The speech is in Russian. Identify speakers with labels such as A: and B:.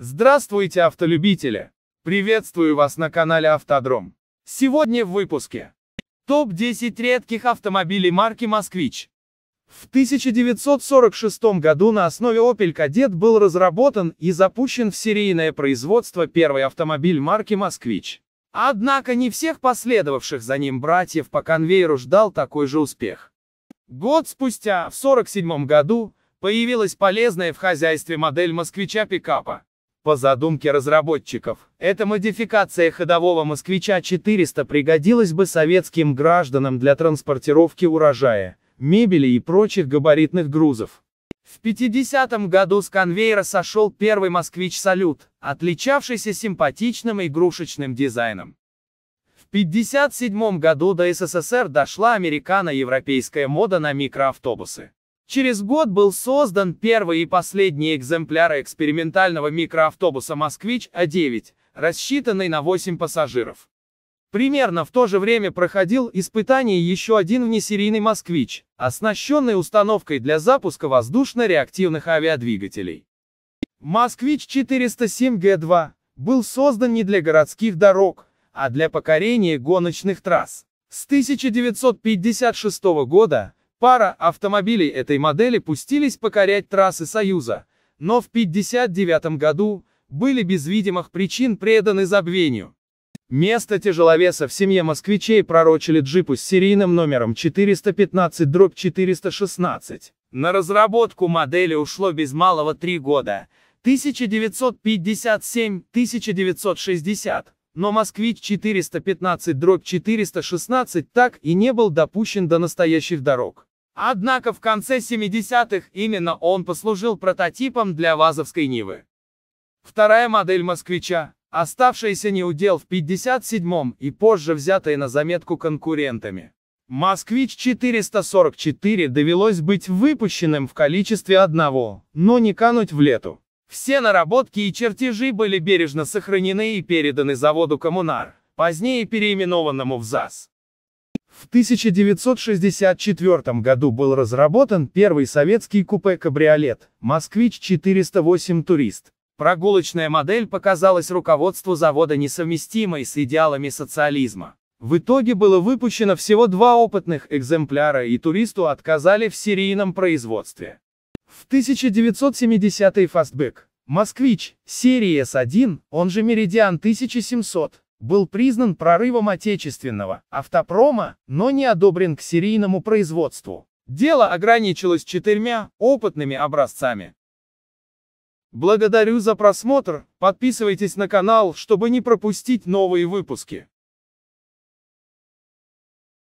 A: Здравствуйте, автолюбители! Приветствую вас на канале Автодром. Сегодня в выпуске. Топ-10 редких автомобилей марки «Москвич». В 1946 году на основе Opel Kadett был разработан и запущен в серийное производство первый автомобиль марки «Москвич». Однако не всех последовавших за ним братьев по конвейеру ждал такой же успех. Год спустя, в 1947 году, появилась полезная в хозяйстве модель москвича-пикапа. По задумке разработчиков, эта модификация ходового «Москвича-400» пригодилась бы советским гражданам для транспортировки урожая, мебели и прочих габаритных грузов. В 50-м году с конвейера сошел первый «Москвич Салют», отличавшийся симпатичным игрушечным дизайном. В 57 году до СССР дошла американо-европейская мода на микроавтобусы. Через год был создан первый и последний экземпляр экспериментального микроавтобуса «Москвич-А9», рассчитанный на 8 пассажиров. Примерно в то же время проходил испытание еще один внесерийный «Москвич», оснащенный установкой для запуска воздушно-реактивных авиадвигателей. «Москвич-407Г2» был создан не для городских дорог, а для покорения гоночных трасс. С 1956 года Пара автомобилей этой модели пустились покорять трассы Союза, но в 1959 году были без видимых причин преданы забвению. Место тяжеловеса в семье москвичей пророчили джипу с серийным номером 415-416. На разработку модели ушло без малого три года – 1957-1960 но «Москвич-415-416» так и не был допущен до настоящих дорог. Однако в конце 70-х именно он послужил прототипом для ВАЗовской Нивы. Вторая модель «Москвича», оставшаяся неудел в 57-м и позже взятая на заметку конкурентами. «Москвич-444» довелось быть выпущенным в количестве одного, но не кануть в лету. Все наработки и чертежи были бережно сохранены и переданы заводу «Коммунар», позднее переименованному в ЗАС. В 1964 году был разработан первый советский купе-кабриолет «Москвич-408 Турист». Прогулочная модель показалась руководству завода несовместимой с идеалами социализма. В итоге было выпущено всего два опытных экземпляра и туристу отказали в серийном производстве. В 1970 й фастбэк, москвич, серии С1, он же Меридиан 1700, был признан прорывом отечественного автопрома, но не одобрен к серийному производству. Дело ограничилось четырьмя опытными образцами. Благодарю за просмотр, подписывайтесь на канал, чтобы не пропустить новые выпуски.